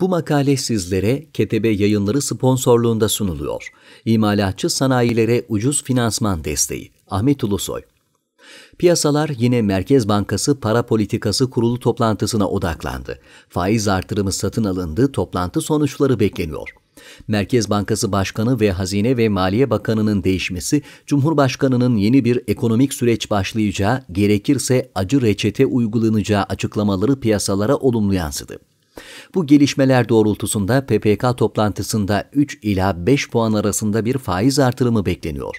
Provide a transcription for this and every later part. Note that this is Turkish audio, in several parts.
Bu makale sizlere Ketebe Yayınları sponsorluğunda sunuluyor. İmalatçı sanayilere ucuz finansman desteği. Ahmet Ulusoy. Piyasalar yine Merkez Bankası Para Politikası Kurulu toplantısına odaklandı. Faiz artırımı satın alındı, toplantı sonuçları bekleniyor. Merkez Bankası Başkanı ve Hazine ve Maliye Bakanı'nın değişmesi, Cumhurbaşkanı'nın yeni bir ekonomik süreç başlayacağı, gerekirse acı reçete uygulanacağı açıklamaları piyasalara olumlu yansıdı. Bu gelişmeler doğrultusunda PPK toplantısında 3 ila 5 puan arasında bir faiz artırımı bekleniyor.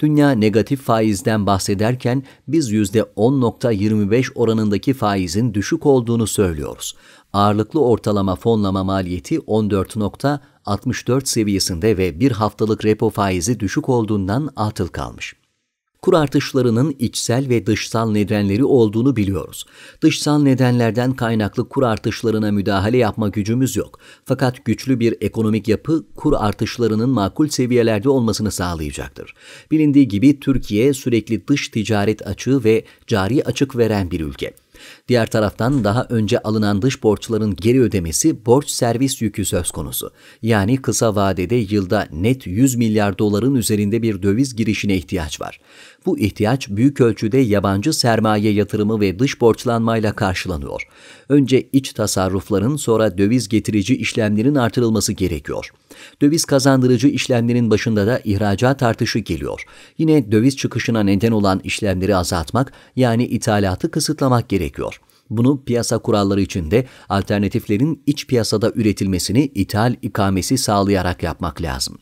Dünya negatif faizden bahsederken biz %10.25 oranındaki faizin düşük olduğunu söylüyoruz. Ağırlıklı ortalama fonlama maliyeti 14.64 seviyesinde ve bir haftalık repo faizi düşük olduğundan atıl kalmış kur artışlarının içsel ve dışsal nedenleri olduğunu biliyoruz. Dışsal nedenlerden kaynaklı kur artışlarına müdahale yapma gücümüz yok. Fakat güçlü bir ekonomik yapı kur artışlarının makul seviyelerde olmasını sağlayacaktır. Bilindiği gibi Türkiye sürekli dış ticaret açığı ve cari açık veren bir ülke. Diğer taraftan daha önce alınan dış borçların geri ödemesi borç servis yükü söz konusu. Yani kısa vadede yılda net 100 milyar doların üzerinde bir döviz girişine ihtiyaç var bu ihtiyaç büyük ölçüde yabancı sermaye yatırımı ve dış borçlanmayla karşılanıyor. Önce iç tasarrufların sonra döviz getirici işlemlerin artırılması gerekiyor. Döviz kazandırıcı işlemlerin başında da ihracat artışı geliyor. Yine döviz çıkışına neden olan işlemleri azaltmak yani ithalatı kısıtlamak gerekiyor. Bunu piyasa kuralları içinde alternatiflerin iç piyasada üretilmesini ithal ikamesi sağlayarak yapmak lazım.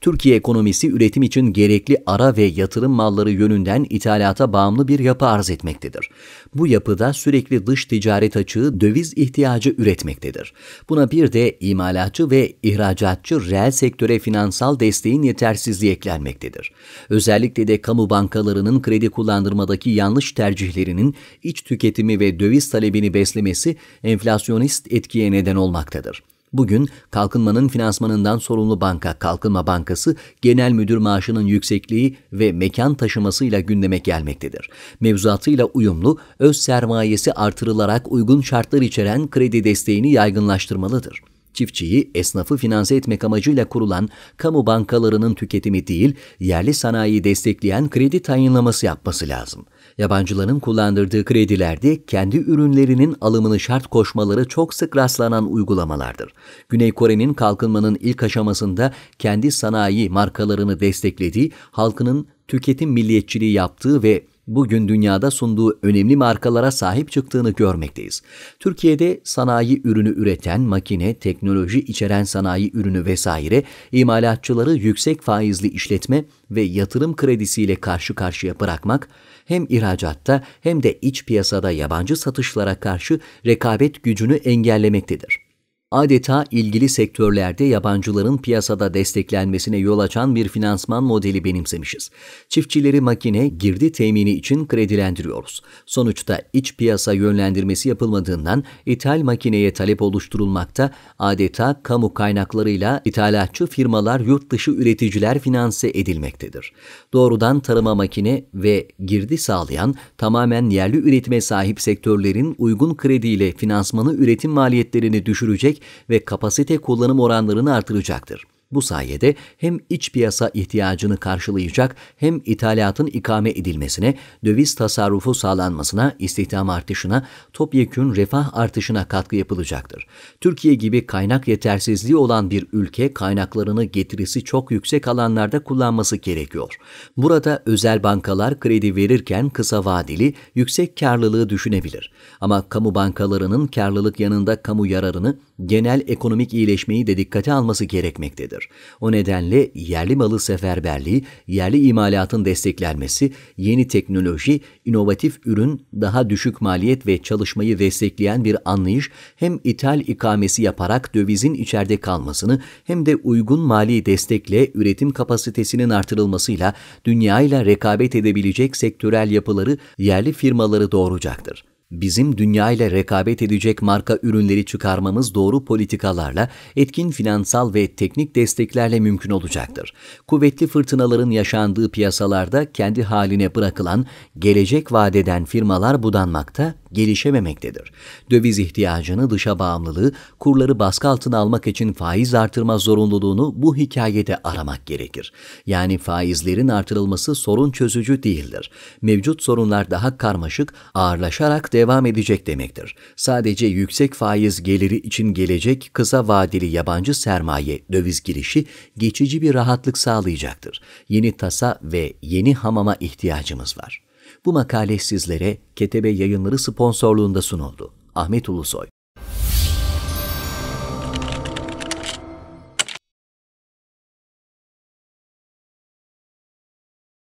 Türkiye ekonomisi üretim için gerekli ara ve yatırım malları yönünden ithalata bağımlı bir yapı arz etmektedir. Bu yapıda sürekli dış ticaret açığı döviz ihtiyacı üretmektedir. Buna bir de imalatçı ve ihracatçı reel sektöre finansal desteğin yetersizliği eklenmektedir. Özellikle de kamu bankalarının kredi kullandırmadaki yanlış tercihlerinin iç tüketimi ve döviz döviz talebini beslemesi enflasyonist etkiye neden olmaktadır. Bugün kalkınmanın finansmanından sorumlu banka Kalkınma Bankası genel müdür maaşının yüksekliği ve mekan taşımasıyla gündeme gelmektedir. Mevzuatıyla uyumlu, öz sermayesi artırılarak uygun şartlar içeren kredi desteğini yaygınlaştırmalıdır çiftçiyi, esnafı finanse etmek amacıyla kurulan kamu bankalarının tüketimi değil, yerli sanayiyi destekleyen kredi tayinlaması yapması lazım. Yabancıların kullandırdığı kredilerde kendi ürünlerinin alımını şart koşmaları çok sık rastlanan uygulamalardır. Güney Kore'nin kalkınmanın ilk aşamasında kendi sanayi markalarını desteklediği, halkının tüketim milliyetçiliği yaptığı ve bugün dünyada sunduğu önemli markalara sahip çıktığını görmekteyiz. Türkiye'de sanayi ürünü üreten, makine, teknoloji içeren sanayi ürünü vesaire imalatçıları yüksek faizli işletme ve yatırım kredisiyle karşı karşıya bırakmak hem ihracatta hem de iç piyasada yabancı satışlara karşı rekabet gücünü engellemektedir adeta ilgili sektörlerde yabancıların piyasada desteklenmesine yol açan bir finansman modeli benimsemişiz. Çiftçileri makine girdi temini için kredilendiriyoruz. Sonuçta iç piyasa yönlendirmesi yapılmadığından ithal makineye talep oluşturulmakta adeta kamu kaynaklarıyla ithalatçı firmalar yurt dışı üreticiler finanse edilmektedir. Doğrudan tarıma makine ve girdi sağlayan tamamen yerli üretime sahip sektörlerin uygun krediyle finansmanı üretim maliyetlerini düşürecek ve kapasite kullanım oranlarını artıracaktır. Bu sayede hem iç piyasa ihtiyacını karşılayacak hem ithalatın ikame edilmesine, döviz tasarrufu sağlanmasına, istihdam artışına, topyekün refah artışına katkı yapılacaktır. Türkiye gibi kaynak yetersizliği olan bir ülke kaynaklarını getirisi çok yüksek alanlarda kullanması gerekiyor. Burada özel bankalar kredi verirken kısa vadeli, yüksek karlılığı düşünebilir. Ama kamu bankalarının karlılık yanında kamu yararını, genel ekonomik iyileşmeyi de dikkate alması gerekmektedir olmaktadır. O nedenle yerli malı seferberliği, yerli imalatın desteklenmesi, yeni teknoloji, inovatif ürün, daha düşük maliyet ve çalışmayı destekleyen bir anlayış hem ithal ikamesi yaparak dövizin içeride kalmasını hem de uygun mali destekle üretim kapasitesinin artırılmasıyla dünyayla rekabet edebilecek sektörel yapıları yerli firmaları doğuracaktır. Bizim dünya ile rekabet edecek marka ürünleri çıkarmamız doğru politikalarla, etkin finansal ve teknik desteklerle mümkün olacaktır. Kuvvetli fırtınaların yaşandığı piyasalarda kendi haline bırakılan, gelecek vadeden firmalar budanmakta, gelişememektedir. Döviz ihtiyacını, dışa bağımlılığı, kurları baskı altına almak için faiz artırma zorunluluğunu bu hikayede aramak gerekir. Yani faizlerin artırılması sorun çözücü değildir. Mevcut sorunlar daha karmaşık, ağırlaşarak devam edecek demektir. Sadece yüksek faiz geliri için gelecek kısa vadeli yabancı sermaye döviz girişi geçici bir rahatlık sağlayacaktır. Yeni tasa ve yeni hamama ihtiyacımız var. Bu makale sizlere Ketebe Yayınları sponsorluğunda sunuldu. Ahmet Ulusoy